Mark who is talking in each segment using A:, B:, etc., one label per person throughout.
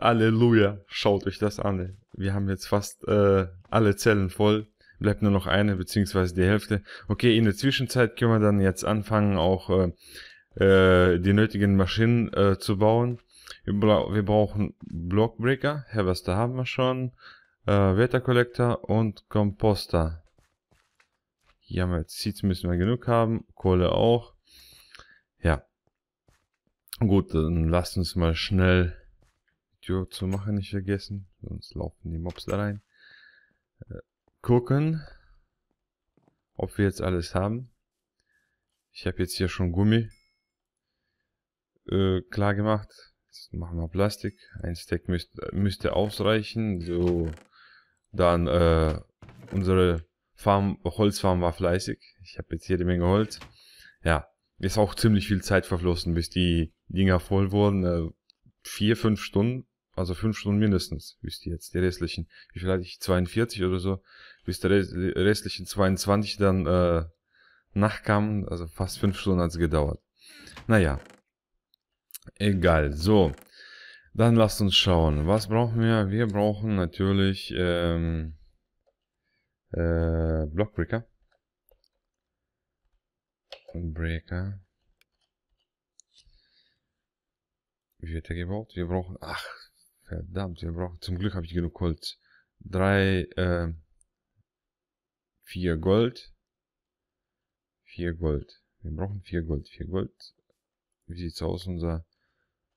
A: Halleluja. Schaut euch das an. Wir haben jetzt fast äh, alle Zellen voll. Bleibt nur noch eine, beziehungsweise die Hälfte. Okay, in der Zwischenzeit können wir dann jetzt anfangen, auch äh, äh, die nötigen Maschinen äh, zu bauen. Wir, bra wir brauchen Blockbreaker, Herr Harvester haben wir schon, äh, Wettercollector und Composter. Hier haben wir jetzt Seeds, müssen wir genug haben, Kohle auch. Ja. Gut, dann lasst uns mal schnell Video zu machen nicht vergessen, sonst laufen die Mobs da rein. Äh, gucken, ob wir jetzt alles haben. Ich habe jetzt hier schon Gummi äh, klar gemacht. Jetzt machen wir Plastik. Ein Stack müsst, müsste ausreichen. So, dann äh, unsere Farm, Holzfarm war fleißig. Ich habe jetzt jede Menge Holz. Ja, ist auch ziemlich viel Zeit verflossen, bis die Dinger voll wurden. Äh, vier, fünf Stunden also fünf Stunden mindestens, wisst ihr jetzt, die restlichen. Wie viel hatte ich? 42 oder so. Bis die restlichen 22 dann äh, nachkamen. Also fast fünf Stunden hat es gedauert. Naja. Egal. So. Dann lasst uns schauen. Was brauchen wir? Wir brauchen natürlich ähm, äh, Blockbreaker. Breaker. Wie wird er gebaut? Wir brauchen... Ach, Verdammt, wir brauchen. Zum Glück habe ich genug Holz. Drei, äh, vier Gold. Vier Gold. Wir brauchen vier Gold. Vier Gold. Wie sieht's aus, unser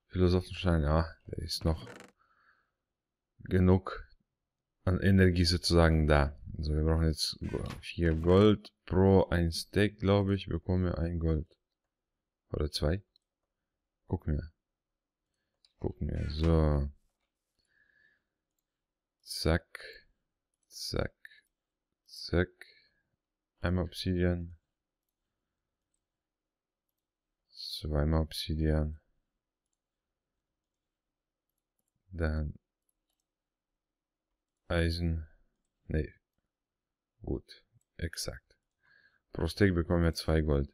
A: Philosophenstein? Ja, der ist noch genug an Energie sozusagen da. Also wir brauchen jetzt vier Gold pro ein Steak, glaube ich, bekommen wir ein Gold. Oder zwei. Gucken wir. Gucken wir. So. Zack, zack, zack. Einmal Obsidian. Zweimal Obsidian. Dann Eisen. Nee. Gut. Exakt. Pro Stick bekommen wir zwei Gold.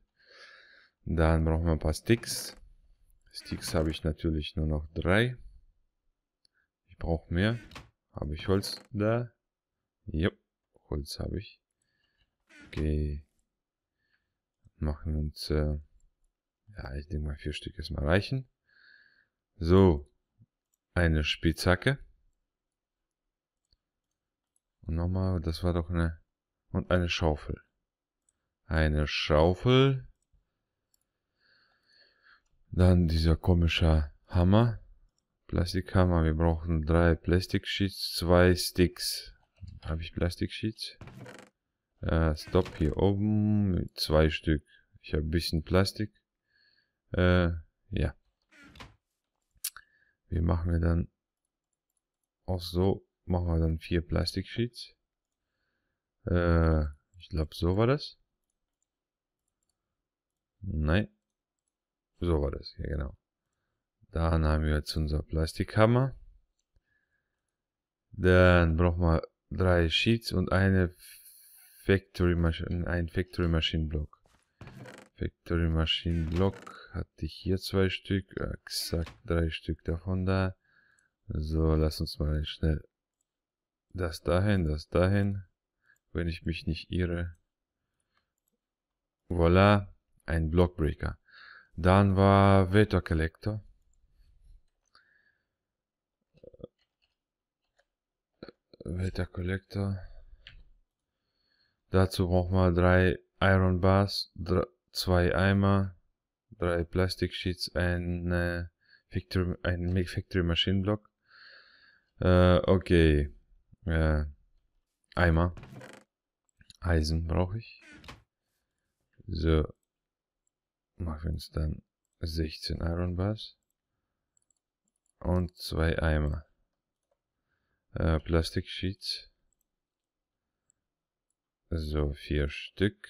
A: Dann brauchen wir ein paar Sticks. Sticks habe ich natürlich nur noch drei. Ich brauche mehr. Habe ich Holz da? Jupp, Holz habe ich. Okay. Machen wir uns, äh, ja, ich denke mal vier Stück erstmal reichen. So, eine Spitzhacke. Und nochmal, das war doch eine, und eine Schaufel. Eine Schaufel. Dann dieser komische Hammer. Plastikhammer. Wir brauchen drei Plastik Sheets, zwei Sticks. Habe ich Plastik Sheets? Äh, Stop hier oben. Zwei Stück. Ich habe ein bisschen Plastik. Äh, ja. Wir machen wir dann auch so. Machen wir dann vier Plastik Sheets. Äh, ich glaube, so war das. Nein. So war das, ja genau. Dann haben wir jetzt unser Plastikhammer. Dann brauchen wir drei Sheets und eine Factory Maschine, ein Factory Block. Factory Block hatte ich hier zwei Stück, exakt drei Stück davon da. So, lass uns mal schnell das dahin, das dahin, wenn ich mich nicht irre. Voila, ein Blockbreaker. Dann war Vector Collector. Beta Collector. Dazu brauchen wir drei Iron Bars, zwei Eimer, drei Plastic Sheets, eine Factory, ein Factory Machine Block. Äh, okay. Äh, Eimer. Eisen brauche ich. So. Machen wir uns dann 16 Iron Bars. Und zwei Eimer. Äh, Plastic Sheets. So, vier Stück.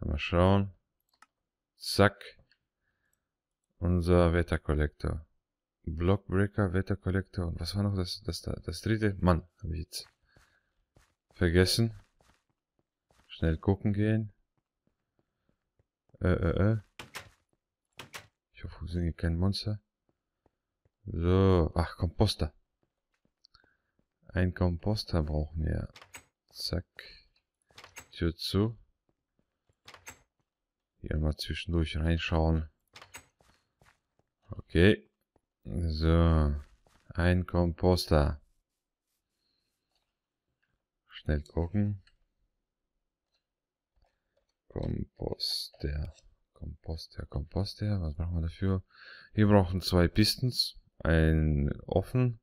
A: Mal schauen. Zack. Unser Wetterkollektor. Blockbreaker, Wetterkollektor. Und was war noch das, das, das, das dritte? Mann, habe ich jetzt vergessen. Schnell gucken gehen. Äh, äh, äh. Ich hoffe, wir sind hier kein Monster. So, ach, Komposter. Ein Komposter brauchen wir. Zack. Tür zu. Hier mal zwischendurch reinschauen. Okay. So. Ein Komposter. Schnell gucken. Komposter. Komposter, Komposter. Was brauchen wir dafür? Wir brauchen zwei Pistons. Ein offen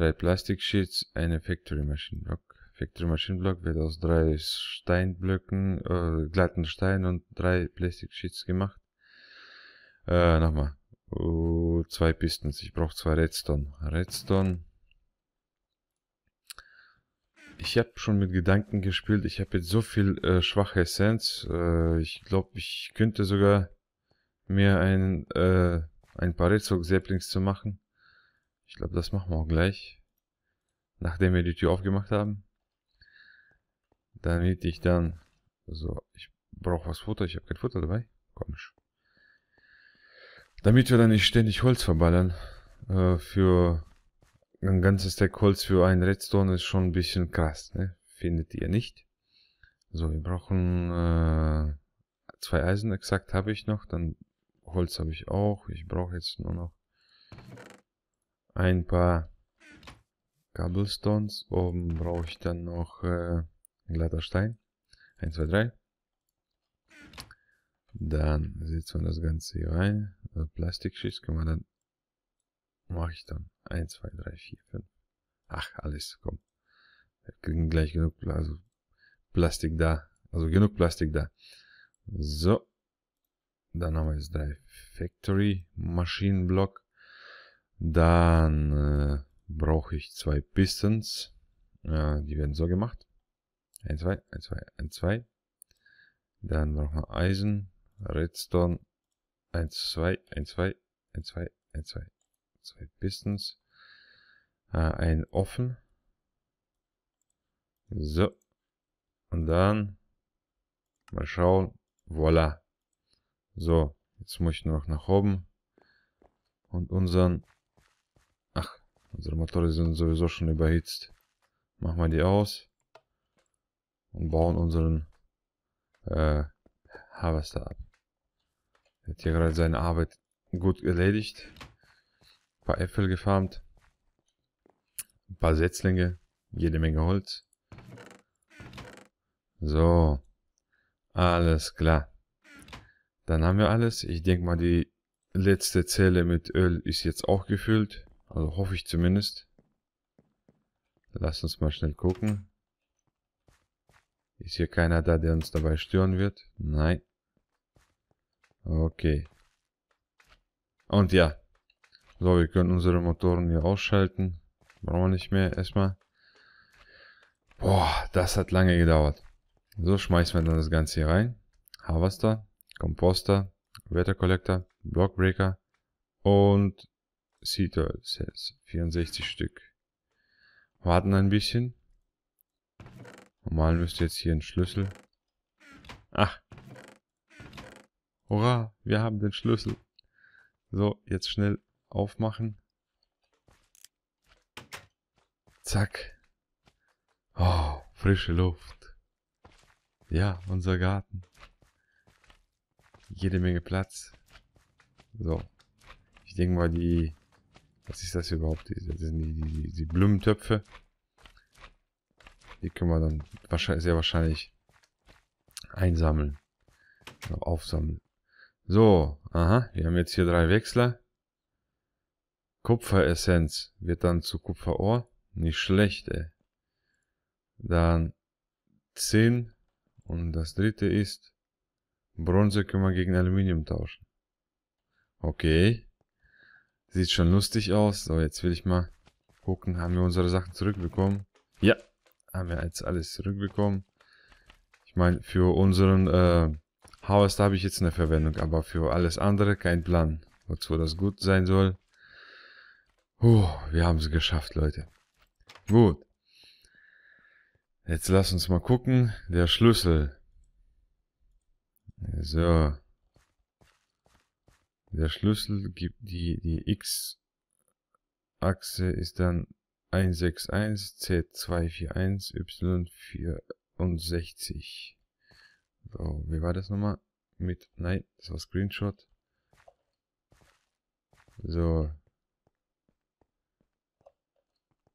A: Drei Plastiksheets, eine Factory Machine Block. Factory Machine Block wird aus drei Steinblöcken, äh, glatten Stein und drei Plastiksheets gemacht. Äh, nochmal. Uh, zwei Pistons. Ich brauche zwei Redstone. Redstone. Ich habe schon mit Gedanken gespielt. Ich habe jetzt so viel äh, schwache Essenz. Äh, ich glaube, ich könnte sogar mir ein, äh, ein paar Redstock-Saplings zu machen. Ich glaube, das machen wir auch gleich. Nachdem wir die Tür aufgemacht haben. Damit ich dann... So, ich brauche was Futter. Ich habe kein Futter dabei. Komisch. Damit wir dann nicht ständig Holz verballern. Äh, für ein ganzes Stack Holz für einen Redstone ist schon ein bisschen krass. Ne? Findet ihr nicht? So, wir brauchen äh, zwei Eisen exakt habe ich noch. Dann Holz habe ich auch. Ich brauche jetzt nur noch ein paar Cobblestones. Oben brauche ich dann noch äh, glatter Stein. 1, 2, 3. Dann setzt man das Ganze hier rein. Also Plastikschicht kann man dann... Mache ich dann. 1, 2, 3, 4, 5. Ach, alles, komm. Wir kriegen gleich genug also Plastik da. Also genug Plastik da. So. Dann haben wir jetzt drei Factory Maschinenblock. Dann äh, brauche ich zwei Pistons. Äh, die werden so gemacht. 1, 2, 1, 2, 1, 2. Dann brauchen wir Eisen, Redstone, 1, 2, 1, 2, 1, 2, 1, 2. Zwei Pistons. Äh, ein Offen. So. Und dann mal schauen. Voila. So, jetzt muss ich nur noch nach oben und unseren Unsere Motoren sind sowieso schon überhitzt. Machen wir die aus. Und bauen unseren äh, Harvester ab. Er hat hier gerade seine Arbeit gut erledigt. Ein paar Äpfel gefarmt. Ein paar Setzlinge. Jede Menge Holz. So. Alles klar. Dann haben wir alles. Ich denke mal, die letzte Zelle mit Öl ist jetzt auch gefüllt. Also hoffe ich zumindest. Lass uns mal schnell gucken. Ist hier keiner da, der uns dabei stören wird? Nein. Okay. Und ja. So, wir können unsere Motoren hier ausschalten. Brauchen wir nicht mehr erstmal. Boah, das hat lange gedauert. So schmeißen wir dann das Ganze hier rein. Harvester, Komposter, Wetterkollektor, Blockbreaker und Seedol Sets. 64 Stück. Warten ein bisschen. Normal müsste jetzt hier ein Schlüssel. Ach. Hurra, wir haben den Schlüssel. So, jetzt schnell aufmachen. Zack. Oh, frische Luft. Ja, unser Garten. Jede Menge Platz. So. Ich denke mal, die was ist das überhaupt? Das sind die, die, die Blumentöpfe. Die können wir dann wahrscheinlich, sehr wahrscheinlich einsammeln. Aufsammeln. So, aha, wir haben jetzt hier drei Wechsler. Kupferessenz wird dann zu Kupferohr. Nicht schlecht, ey. Dann Zinn. Und das dritte ist, Bronze können wir gegen Aluminium tauschen. Okay. Sieht schon lustig aus. So, jetzt will ich mal gucken, haben wir unsere Sachen zurückbekommen? Ja, haben wir jetzt alles zurückbekommen. Ich meine, für unseren äh, Haus habe ich jetzt eine Verwendung, aber für alles andere kein Plan, wozu das gut sein soll. Puh, wir haben es geschafft, Leute. Gut. Jetzt lass uns mal gucken. Der Schlüssel. So. Der Schlüssel gibt die, die X-Achse ist dann 161, Z241, Y64. So, wie war das nochmal? Mit, nein, das war Screenshot. So.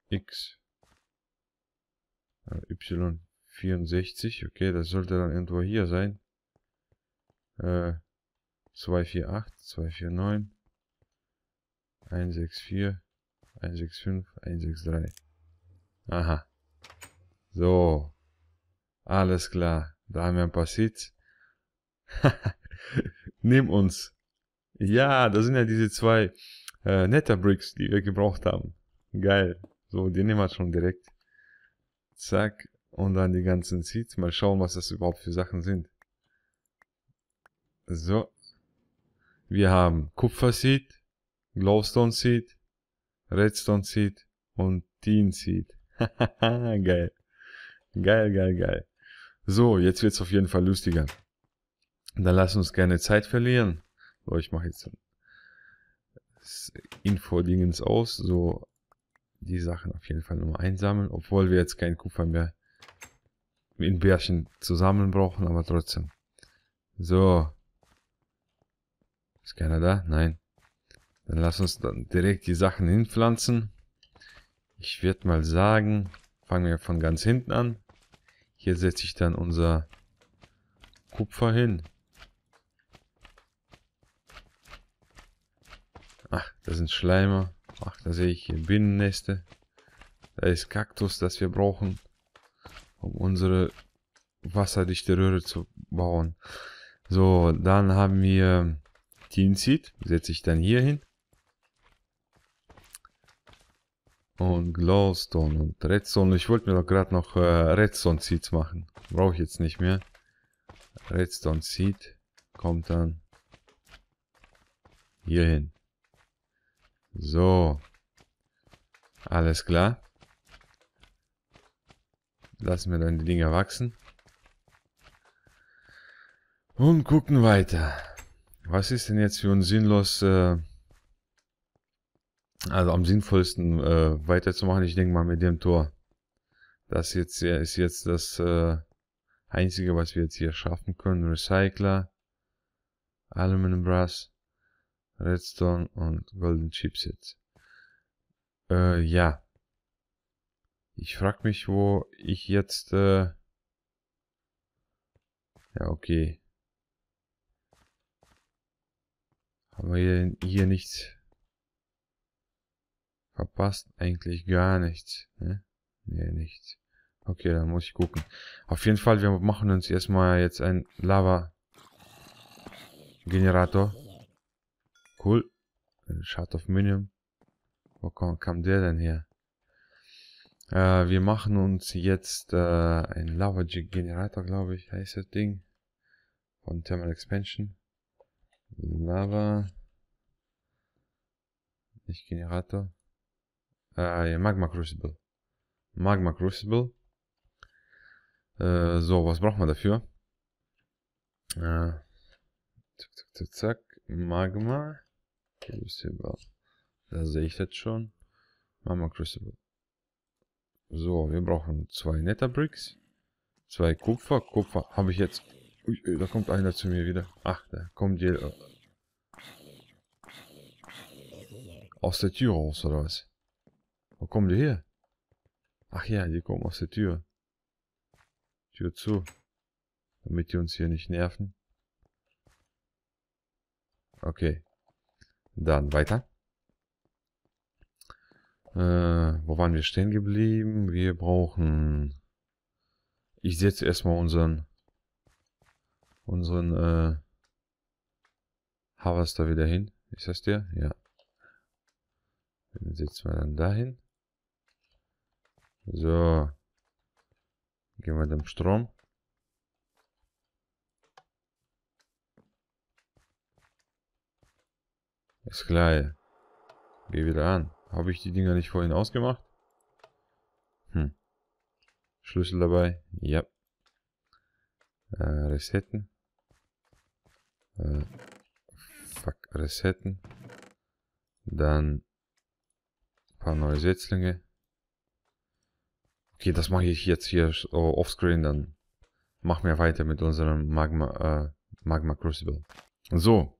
A: X. Y64, okay, das sollte dann irgendwo hier sein. Äh, 248, 249, 164, 165, 163. Aha. So. Alles klar. Da haben wir ein paar Seats. Nimm uns. Ja, das sind ja diese zwei äh, netter Bricks, die wir gebraucht haben. Geil. So, die nehmen wir schon direkt. Zack. Und dann die ganzen Seeds. Mal schauen, was das überhaupt für Sachen sind. So. Wir haben Kupferseed, Glowstone Seed, Redstone Seed und Teen Seed. geil. Geil, geil, geil. So, jetzt wird's auf jeden Fall lustiger. Dann lass uns gerne Zeit verlieren. So, ich mache jetzt das Info-Dingens aus, so die Sachen auf jeden Fall nochmal einsammeln, obwohl wir jetzt kein Kupfer mehr in Bärchen zusammen brauchen, aber trotzdem. So, ist keiner da? Nein. Dann lass uns dann direkt die Sachen hinpflanzen. Ich würde mal sagen, fangen wir von ganz hinten an. Hier setze ich dann unser Kupfer hin. Ach, da sind Schleimer. Ach, da sehe ich hier Bienenneste. Da ist Kaktus, das wir brauchen, um unsere wasserdichte Röhre zu bauen. So, dann haben wir den setze ich dann hier hin. Und Glowstone und Redstone. Ich wollte mir doch gerade noch äh, Redstone Seeds machen. Brauche ich jetzt nicht mehr. Redstone Seed kommt dann hier hin. So. Alles klar. Lassen wir dann die Dinger wachsen. Und gucken weiter. Was ist denn jetzt für ein sinnlos, äh, also am sinnvollsten äh, weiterzumachen? Ich denke mal mit dem Tor. Das jetzt hier äh, ist jetzt das äh, einzige, was wir jetzt hier schaffen können. Recycler, Aluminum Brass, Redstone und Golden Chips jetzt. Äh, ja. Ich frag mich, wo ich jetzt... Äh ja, okay. Haben wir hier nichts verpasst? Eigentlich gar nichts. Ne, nee, nichts. Okay, dann muss ich gucken. Auf jeden Fall, wir machen uns erstmal jetzt ein Lava-Generator. Cool. Shard of Minium. Wo kam, kam der denn her? Äh, wir machen uns jetzt äh, ein Lava-Generator, glaube ich, heißt das Ding. Von Thermal Expansion. Lava. Nicht Generator. Ah, ja, Magma Crucible. Magma Crucible. Äh, so, was braucht man dafür? Äh, zack, zack, zack, Magma Crucible. Da sehe ich das schon. Magma Crucible. So, wir brauchen zwei Netherbricks. Zwei Kupfer. Kupfer habe ich jetzt Ui, da kommt einer zu mir wieder. Ach, da kommt ihr aus der Tür raus, oder was? Wo kommen die her? Ach ja, die kommen aus der Tür. Tür zu. Damit die uns hier nicht nerven. Okay. Dann weiter. Äh, wo waren wir stehen geblieben? Wir brauchen... Ich setze erstmal unseren unseren äh, Harvester wieder hin. Ist das der? Ja. Den setzen wir dann dahin. So. Gehen wir dem Strom. Ist klar. Geh wieder an. Habe ich die Dinger nicht vorhin ausgemacht? Hm. Schlüssel dabei? Ja. Äh, resetten. Äh, fuck, resetten. Dann ein paar neue Setzlinge. Okay, das mache ich jetzt hier oh, offscreen, dann machen wir weiter mit unserem Magma, äh, Magma Crucible. So.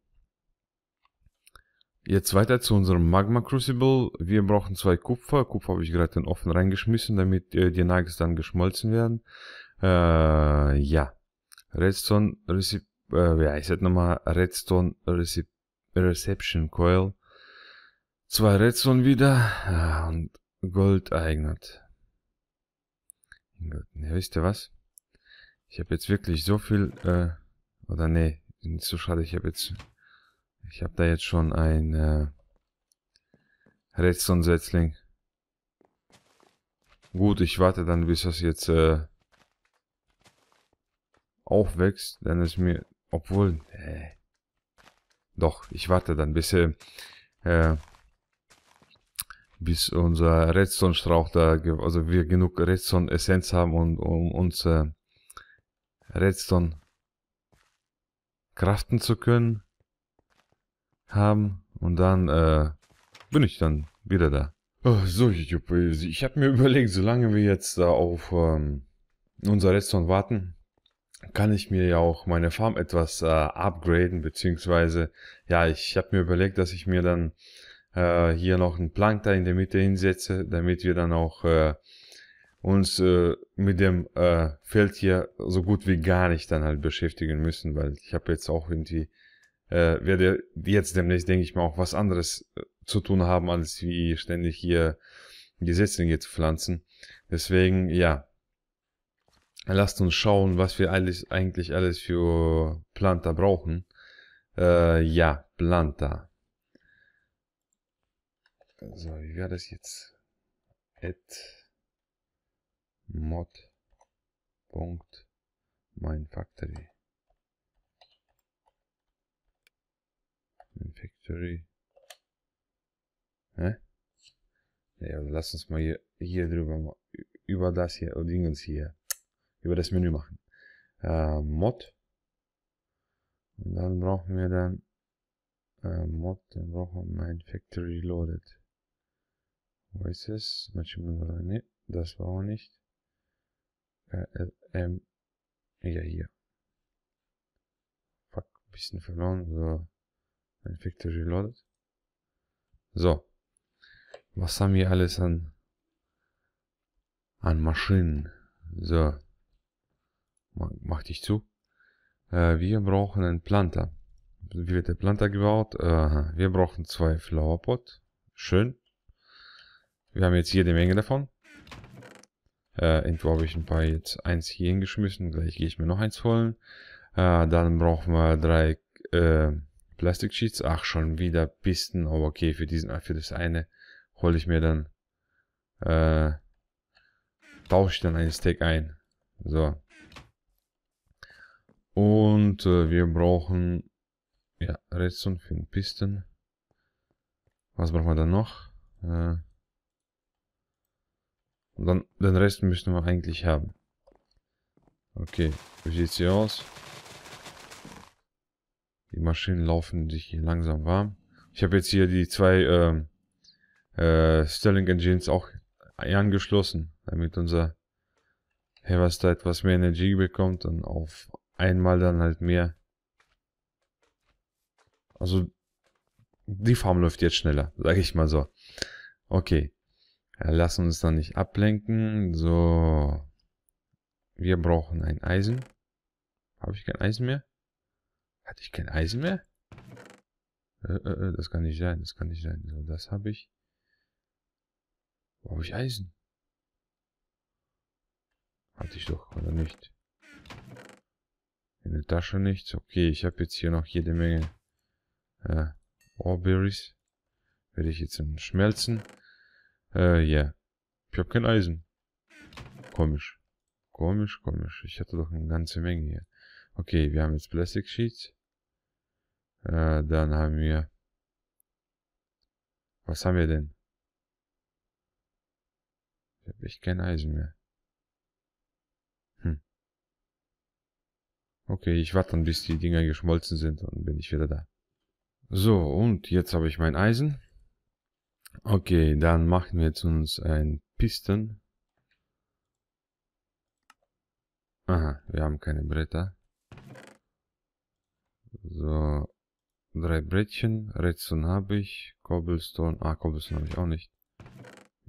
A: Jetzt weiter zu unserem Magma Crucible. Wir brauchen zwei Kupfer. Kupfer habe ich gerade in den reingeschmissen, damit äh, die Nagels dann geschmolzen werden. Äh, ja. Redstone Recipe äh, wie heißt das nochmal, Redstone Recep Reception Coil. Zwei Redstone wieder äh, und Gold eignet. Gut, ne, wisst ihr was? Ich habe jetzt wirklich so viel, äh, oder nee, nicht so schade, ich habe jetzt, ich habe da jetzt schon ein äh, Redstone-Setzling. Gut, ich warte dann, bis das jetzt äh, aufwächst, dann ist mir obwohl, äh, doch, ich warte dann, bis, äh, äh bis unser Redstone-Strauch da, also wir genug Redstone-Essenz haben und um uns äh, Redstone kraften zu können haben und dann äh, bin ich dann wieder da. Oh, so, YouTube, ich habe mir überlegt, solange wir jetzt da auf ähm, unser Redstone warten, kann ich mir ja auch meine Farm etwas äh, upgraden, beziehungsweise, ja, ich habe mir überlegt, dass ich mir dann äh, hier noch einen Plank da in der Mitte hinsetze, damit wir dann auch äh, uns äh, mit dem äh, Feld hier so gut wie gar nicht dann halt beschäftigen müssen, weil ich habe jetzt auch irgendwie, äh, werde jetzt demnächst, denke ich mal, auch was anderes äh, zu tun haben, als wie ständig hier die Setzlinge zu pflanzen. Deswegen, ja, lasst uns schauen, was wir alles, eigentlich alles für Planta brauchen. Äh, ja, Planta. So, wie wäre das jetzt? Add mod. Punkt mein Factory. Mein Factory. Hä? Ja, also lass uns mal hier, hier drüber, über das hier, Dingens hier über das Menü machen. Äh, Mod. Und dann brauchen wir dann äh, Mod, dann brauchen wir mein Factory Loaded. Wo ist es? Ne, das war auch nicht. KLM. Äh, ja, hier. Fuck, bisschen verloren. So. Mein Factory Loaded. So. Was haben wir alles an, an Maschinen? So mach dich zu. Äh, wir brauchen einen Planter. Wie wird der Planter gebaut? Äh, wir brauchen zwei Flowerpot. Schön. Wir haben jetzt jede Menge davon. Äh, irgendwo habe ich ein paar jetzt eins hier hingeschmissen. Gleich gehe ich mir noch eins holen. Äh, dann brauchen wir drei äh, Plastic Sheets. Ach, schon wieder Pisten. Aber okay, für, diesen, für das eine hole ich mir dann... Äh, tausche ich dann einen Stack ein. So. Und äh, wir brauchen ja, Redstone für den Pisten. Was brauchen wir dann noch? Äh, und dann den Rest müssen wir eigentlich haben. Okay, wie sieht's hier aus? Die Maschinen laufen sich hier langsam warm. Ich habe jetzt hier die zwei ähm, äh, äh, Sterling Engines auch angeschlossen, damit unser Harvester etwas mehr Energie bekommt und auf einmal dann halt mehr. Also die Farm läuft jetzt schneller, sage ich mal so. Okay. Ja, lass uns dann nicht ablenken. So. Wir brauchen ein Eisen. Habe ich kein Eisen mehr? Hatte ich kein Eisen mehr? Äh, äh, äh, das kann nicht sein, das kann nicht sein. So, das habe ich. Wo habe ich Eisen? Hatte ich doch, oder nicht? In der Tasche nichts. Okay, ich habe jetzt hier noch jede Menge äh, Oreberries. Werde ich jetzt schmelzen. Äh, ja. Yeah. Ich habe kein Eisen. Komisch. Komisch, komisch. Ich hatte doch eine ganze Menge hier. Okay, wir haben jetzt Plastic Sheets. Äh, dann haben wir... Was haben wir denn? Ich habe echt kein Eisen mehr. Okay, ich warte dann, bis die Dinger geschmolzen sind, dann bin ich wieder da. So, und jetzt habe ich mein Eisen. Okay, dann machen wir jetzt uns ein Piston. Aha, wir haben keine Bretter. So, drei Brettchen. Redstone habe ich. Cobblestone. Ah, Cobblestone habe ich auch nicht.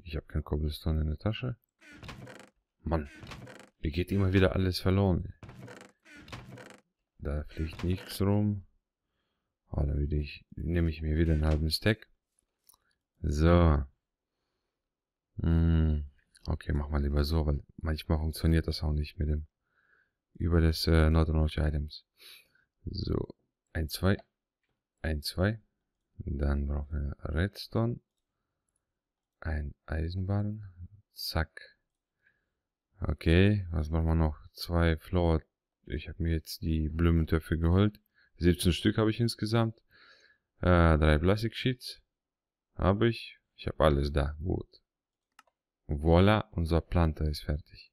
A: Ich habe keinen Cobblestone in der Tasche. Mann, mir geht immer wieder alles verloren. Da fliegt nichts rum. Oh, da würde ich, nehme ich mir wieder einen halben Stack. So. Hm. Okay, mach mal lieber so, weil manchmal funktioniert das auch nicht mit dem über das äh, Not Notch Items. So, 1, 2, 1, 2. Dann brauchen wir Redstone, ein Eisenbahn, zack. Okay, was machen wir noch? Zwei Floor ich habe mir jetzt die Blumentöpfe geholt. 17 Stück habe ich insgesamt. Äh, drei Plastic Sheets habe ich. Ich habe alles da. Gut. Voila, unser Planter ist fertig.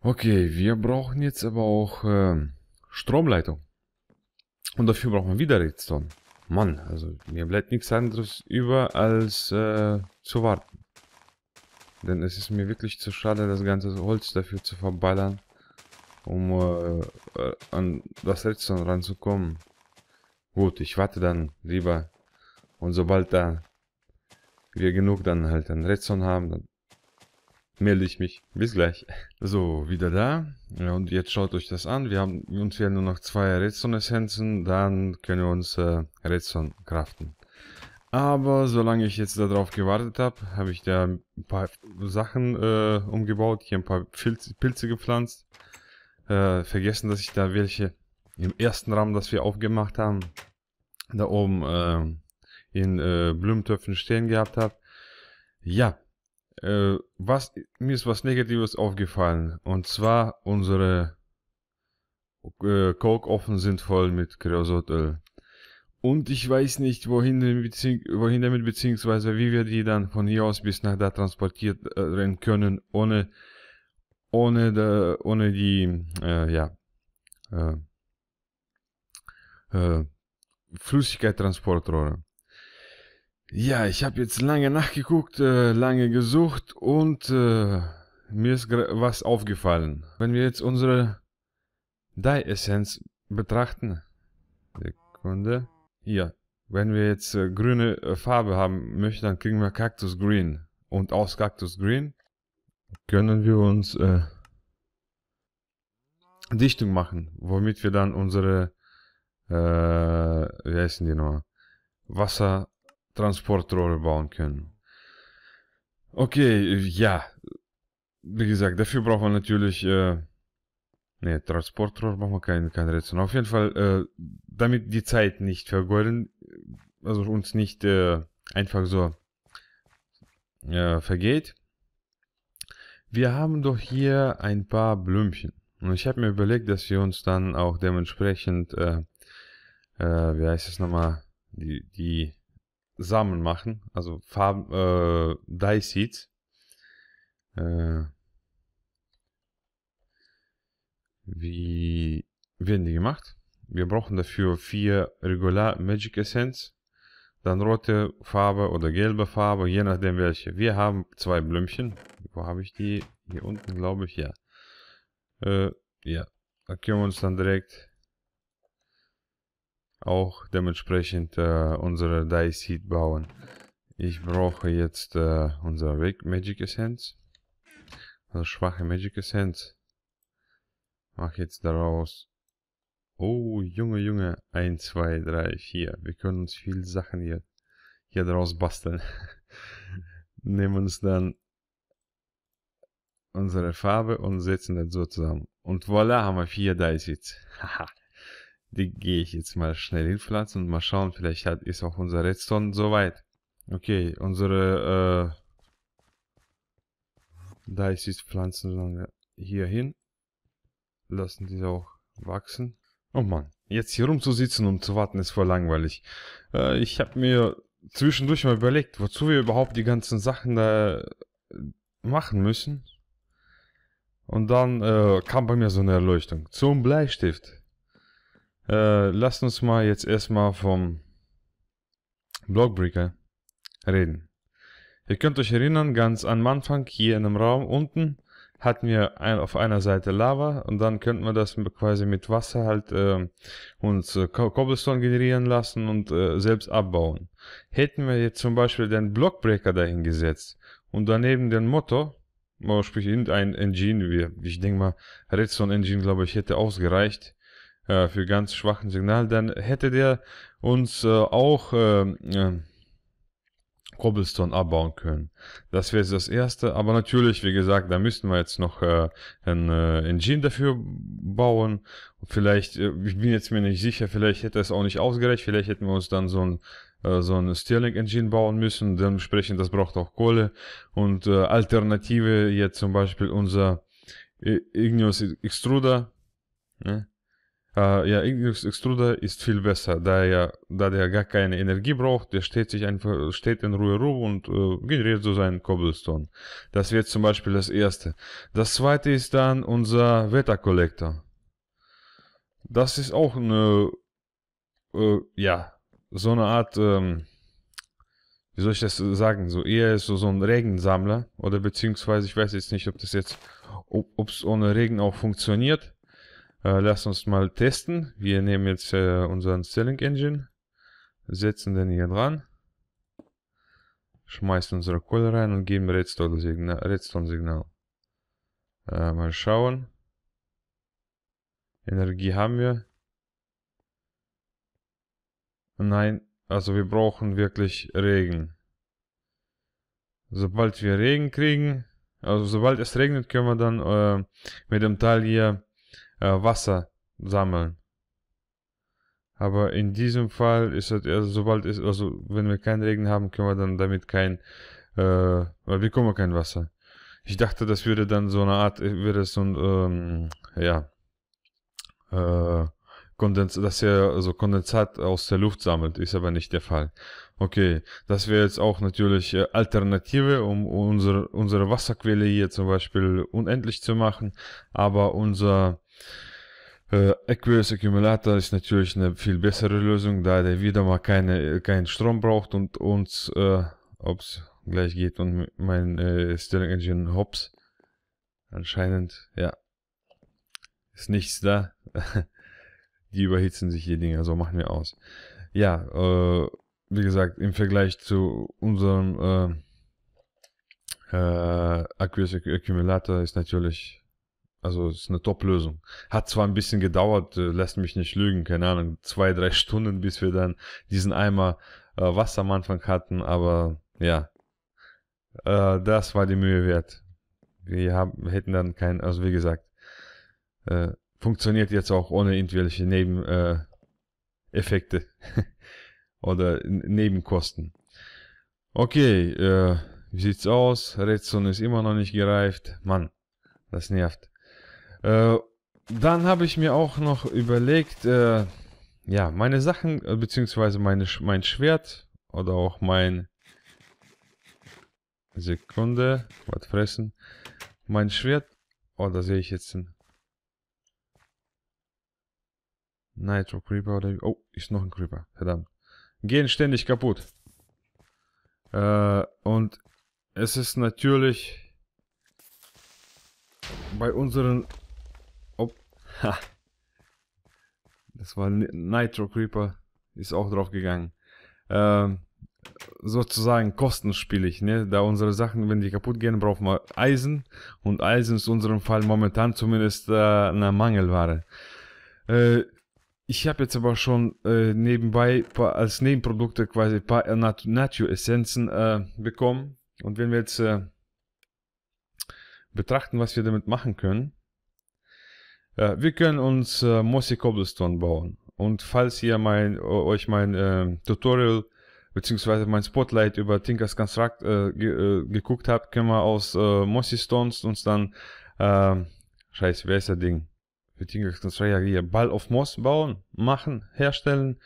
A: Okay, wir brauchen jetzt aber auch äh, Stromleitung. Und dafür brauchen wir wieder Redstone. Mann, also mir bleibt nichts anderes über, als äh, zu warten. Denn es ist mir wirklich zu schade, das ganze Holz dafür zu verballern um äh, äh, an das Redstone ranzukommen. Gut, ich warte dann lieber. Und sobald da wir genug dann halt an Redstone haben, dann melde ich mich. Bis gleich. So, wieder da. Ja, und jetzt schaut euch das an. Wir haben uns fehlen nur noch zwei Redstone-Essenzen. Dann können wir uns äh, Redstone craften. Aber solange ich jetzt darauf gewartet habe, habe ich da ein paar Sachen äh, umgebaut. Hier ein paar Pilze, Pilze gepflanzt äh, vergessen, dass ich da welche im ersten Raum, das wir aufgemacht haben, da oben äh, in äh, Blumentöpfen stehen gehabt habe. Ja, äh, was, mir ist was Negatives aufgefallen. Und zwar unsere äh, Coke-Offen sind voll mit Kreosotöl. Und ich weiß nicht, wohin, wohin, damit, beziehungsweise wie wir die dann von hier aus bis nach da transportieren äh, können, ohne ohne, de, ohne die äh, ja, äh, äh, Flüssigkeittransportrohre. Ja, ich habe jetzt lange nachgeguckt, äh, lange gesucht und äh, mir ist was aufgefallen. Wenn wir jetzt unsere Dye-Essenz betrachten, Sekunde, hier, wenn wir jetzt äh, grüne Farbe haben möchten, dann kriegen wir Cactus Green. Und aus Cactus Green können wir uns äh, Dichtung machen, womit wir dann unsere, äh, wie heißen die noch, Wassertransportrohre bauen können. Okay, ja. Wie gesagt, dafür brauchen wir natürlich, äh, ne, Transportrohr braucht man keine, keine Rätsel. Auf jeden Fall, äh, damit die Zeit nicht vergeuden, also uns nicht äh, einfach so äh, vergeht, wir haben doch hier ein paar Blümchen. Und ich habe mir überlegt, dass wir uns dann auch dementsprechend, äh, äh, wie heißt es nochmal, die, die Samen machen, also Farben, äh, Dye Seeds. Äh, wie werden die gemacht? Wir brauchen dafür vier Regular Magic Essence, dann rote Farbe oder gelbe Farbe, je nachdem welche. Wir haben zwei Blümchen. Wo habe ich die? Hier unten, glaube ich, ja. Äh, ja, da können wir uns dann direkt auch dementsprechend äh, unsere Dice Seed bauen. Ich brauche jetzt äh, unser Magic Essence. Also schwache Magic Essence. Mach jetzt daraus Oh, Junge, Junge. 1, 2, 3, 4. Wir können uns viel Sachen hier, hier draus basteln. Nehmen uns dann unsere Farbe und setzen das so zusammen. Und voilà, haben wir vier Dice jetzt. Haha. Die gehe ich jetzt mal schnell hinpflanzen und mal schauen, vielleicht hat, ist auch unser Redstone soweit. Okay, unsere äh, Dice pflanzen wir hier hin. Lassen die auch wachsen. Oh Mann, jetzt hier rumzusitzen und zu warten ist voll langweilig. Äh, ich habe mir zwischendurch mal überlegt, wozu wir überhaupt die ganzen Sachen da äh, machen müssen. Und dann äh, kam bei mir so eine Erleuchtung. Zum Bleistift. Äh, lass uns mal jetzt erstmal vom Blockbreaker reden. Ihr könnt euch erinnern, ganz am Anfang hier in einem Raum unten hatten wir ein, auf einer Seite Lava und dann könnten wir das quasi mit Wasser halt äh, uns äh, Cobblestone generieren lassen und äh, selbst abbauen. Hätten wir jetzt zum Beispiel den Blockbreaker dahin gesetzt und daneben den Motor, sprich irgendein Engine, wie, ich denke mal, Redstone Engine, glaube ich, hätte ausgereicht äh, für ganz schwachen Signal, dann hätte der uns äh, auch ähm, äh, Cobblestone abbauen können. Das wäre das erste. Aber natürlich, wie gesagt, da müssten wir jetzt noch äh, ein äh, Engine dafür bauen. Und vielleicht, äh, ich bin jetzt mir nicht sicher, vielleicht hätte es auch nicht ausgereicht. Vielleicht hätten wir uns dann so ein äh, so ein Sterling Engine bauen müssen, dementsprechend das braucht auch Kohle und äh, Alternative jetzt zum Beispiel unser äh, Igneous Extruder, ne? Äh, ja, Extruder ist viel besser, da er, da der gar keine Energie braucht, der steht sich einfach, steht in Ruhe rum und äh, generiert so seinen Cobblestone. Das wird zum Beispiel das erste. Das zweite ist dann unser Wetterkollektor. Das ist auch eine, äh, ja, so eine Art, ähm, wie soll ich das sagen, so eher so, so ein Regensammler oder beziehungsweise ich weiß jetzt nicht, ob das jetzt, ob es ohne Regen auch funktioniert. Äh, lass uns mal testen. Wir nehmen jetzt äh, unseren Selling Engine, setzen den hier dran, schmeißen unsere Kohle rein und geben Redstone-Signal. Redstone äh, mal schauen. Energie haben wir. Nein, also wir brauchen wirklich Regen. Sobald wir Regen kriegen, also sobald es regnet, können wir dann äh, mit dem Teil hier äh, Wasser sammeln. Aber in diesem Fall ist es, also sobald es, also wenn wir keinen Regen haben, können wir dann damit kein, äh, wir bekommen kein Wasser. Ich dachte, das würde dann so eine Art, würde so ein, ähm, ja, äh, Kondens, dass er also Kondensat aus der Luft sammelt, ist aber nicht der Fall. Okay, das wäre jetzt auch natürlich äh, Alternative, um unsere, unsere Wasserquelle hier zum Beispiel unendlich zu machen, aber unser äh, Aqueous Accumulator ist natürlich eine viel bessere Lösung, da der wieder mal keine, keinen Strom braucht und uns, äh, es gleich geht und mein äh, Stirling Engine hops. Anscheinend, ja, ist nichts da. die überhitzen sich die Dinger, so machen wir aus. Ja, äh, wie gesagt, im Vergleich zu unserem äh, äh, Aqueous Accumulator ist natürlich also ist eine Top-Lösung. Hat zwar ein bisschen gedauert, äh, lässt mich nicht lügen, keine Ahnung, zwei, drei Stunden, bis wir dann diesen Eimer äh, Wasser am Anfang hatten, aber ja, äh, das war die Mühe wert. Wir haben, hätten dann kein, also wie gesagt, äh, funktioniert jetzt auch ohne irgendwelche Nebeneffekte äh, oder Nebenkosten. Okay, äh, wie sieht's aus? Redstone ist immer noch nicht gereift. Mann, das nervt. Äh, dann habe ich mir auch noch überlegt, äh, ja, meine Sachen, äh, beziehungsweise meine, mein Schwert oder auch mein... Sekunde, was fressen. Mein Schwert. Oh, da sehe ich jetzt einen Nitro Creeper oder... Oh, ist noch ein Creeper. Verdammt. Gehen ständig kaputt. Äh, und es ist natürlich bei unseren Ha. Das war Nitro Creeper. Ist auch drauf gegangen. Ähm, sozusagen kostenspielig, ne? Da unsere Sachen, wenn die kaputt gehen, brauchen wir Eisen. Und Eisen ist in unserem Fall momentan zumindest äh, eine Mangelware. Äh, ich habe jetzt aber schon äh, nebenbei als Nebenprodukte quasi ein paar äh, Nat Natio-Essenzen äh, bekommen. Und wenn wir jetzt äh, betrachten, was wir damit machen können, äh, wir können uns äh, Mossy Cobblestone bauen. Und falls ihr mein, euch mein äh, Tutorial beziehungsweise mein Spotlight über Tinkers Construct äh, ge äh, geguckt habt, können wir aus äh, Mossy Stones uns dann, äh, scheiße, wer ist das Ding? Für Tinkers Construct ja hier Ball of Moss bauen, machen, herstellen.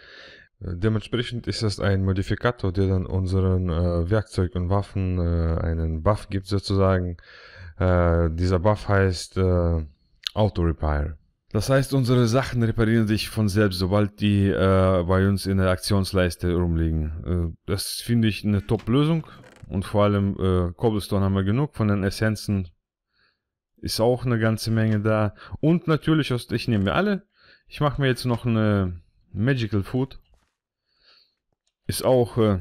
A: Äh, dementsprechend ist das ein Modifikator, der dann unseren äh, Werkzeug und Waffen äh, einen Buff gibt sozusagen. Äh, dieser Buff heißt äh, Auto Repair. Das heißt, unsere Sachen reparieren sich von selbst, sobald die äh, bei uns in der Aktionsleiste rumliegen. Äh, das finde ich eine Top-Lösung. Und vor allem äh, Cobblestone haben wir genug. Von den Essenzen ist auch eine ganze Menge da. Und natürlich, ich nehme mir alle. Ich mache mir jetzt noch eine Magical Food. Ist auch äh,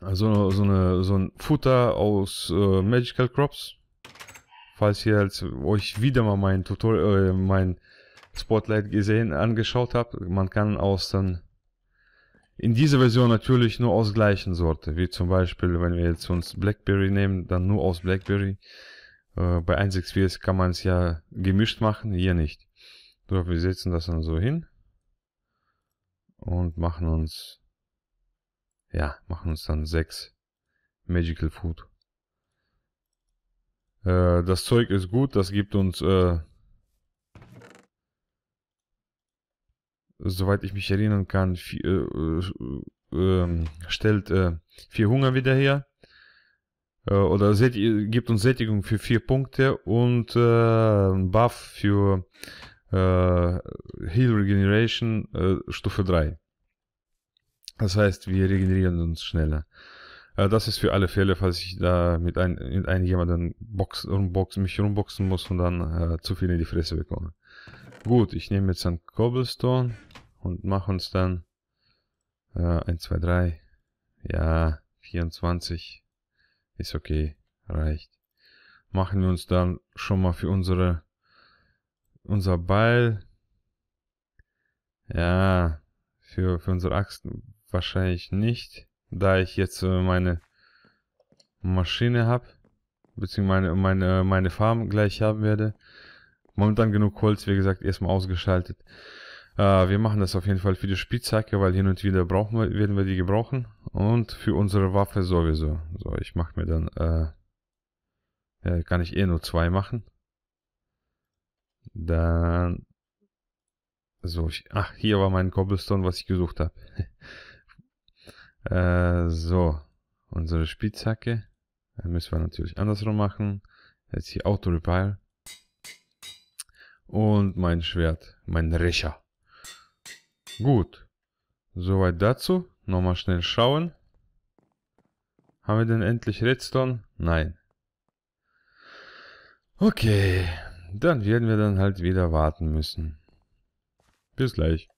A: also so, eine, so ein Futter aus äh, Magical Crops falls ihr euch wieder mal mein Tutorial, äh, mein Spotlight gesehen, angeschaut habt, man kann aus dann in dieser Version natürlich nur aus gleichen Sorte, wie zum Beispiel, wenn wir jetzt uns Blackberry nehmen, dann nur aus Blackberry. Äh, bei 1.6.4 kann man es ja gemischt machen, hier nicht. So, wir setzen das dann so hin und machen uns, ja, machen uns dann 6 Magical Food. Äh, das Zeug ist gut, das gibt uns, äh, soweit ich mich erinnern kann, viel, äh, äh ähm, stellt äh, vier Hunger wieder her. oder gibt uns Sättigung für vier Punkte und Buff für Heal Regeneration Stufe 3. Das heißt, wir regenerieren uns schneller. Äh, das ist für alle Fälle, falls ich da mit, ein, mit einem jemanden Box, rumbox, mich rumboxen muss und dann äh, zu viel in die Fresse bekomme. Gut, ich nehme jetzt einen Cobblestone und mache uns dann äh, 1, 2, 3, ja, 24 ist okay, reicht. Machen wir uns dann schon mal für unsere unser Ball, ja, für, für unsere Axt wahrscheinlich nicht. Da ich jetzt äh, meine Maschine habe, beziehungsweise meine, meine, äh, meine Farm gleich haben werde. Momentan genug Holz, wie gesagt, erstmal ausgeschaltet. Äh, wir machen das auf jeden Fall für die Spitzhacke, weil hin und wieder brauchen wir, werden wir die gebrauchen. Und für unsere Waffe sowieso. So, ich mache mir dann... Äh, ja, kann ich eh nur zwei machen. Dann... So, ich, ach, hier war mein Cobblestone, was ich gesucht habe. Äh, so, unsere Spitzhacke äh, müssen wir natürlich andersrum machen. Jetzt hier Auto Repair. Und mein Schwert, mein Recher. Gut, soweit dazu. Nochmal schnell schauen. Haben wir denn endlich Redstone? Nein. Okay, dann werden wir dann halt wieder warten müssen. Bis gleich.